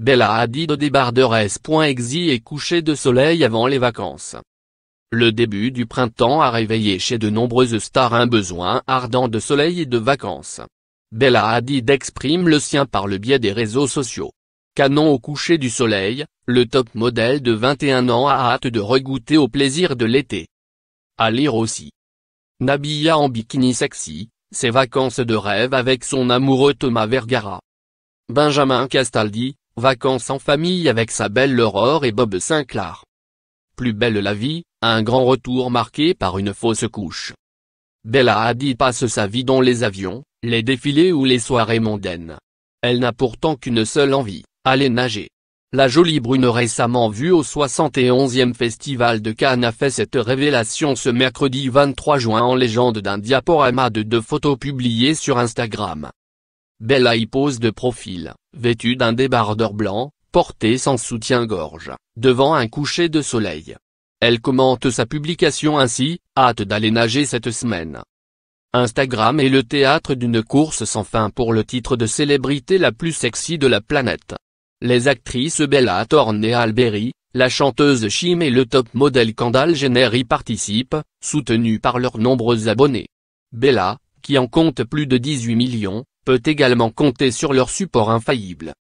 Bella Hadid débardeur S.exe et coucher de soleil avant les vacances. Le début du printemps a réveillé chez de nombreuses stars un besoin ardent de soleil et de vacances. Bella Hadid exprime le sien par le biais des réseaux sociaux. Canon au coucher du soleil, le top modèle de 21 ans a hâte de regoûter au plaisir de l'été. À lire aussi. Nabila en bikini sexy, ses vacances de rêve avec son amoureux Thomas Vergara. Benjamin Castaldi, Vacances en famille avec sa belle Aurore et Bob Sinclair. Plus belle la vie, un grand retour marqué par une fausse couche. Bella Hadid passe sa vie dans les avions, les défilés ou les soirées mondaines. Elle n'a pourtant qu'une seule envie, aller nager. La jolie brune récemment vue au 71e Festival de Cannes a fait cette révélation ce mercredi 23 juin en légende d'un diaporama de deux photos publiées sur Instagram. Bella y pose de profil, vêtue d'un débardeur blanc, portée sans soutien-gorge, devant un coucher de soleil. Elle commente sa publication ainsi, hâte d'aller nager cette semaine. Instagram est le théâtre d'une course sans fin pour le titre de célébrité la plus sexy de la planète. Les actrices Bella Thorne et Alberi, la chanteuse Chim et le top modèle Kendall Jenner y participent, soutenus par leurs nombreux abonnés. Bella, qui en compte plus de 18 millions, peut également compter sur leur support infaillible.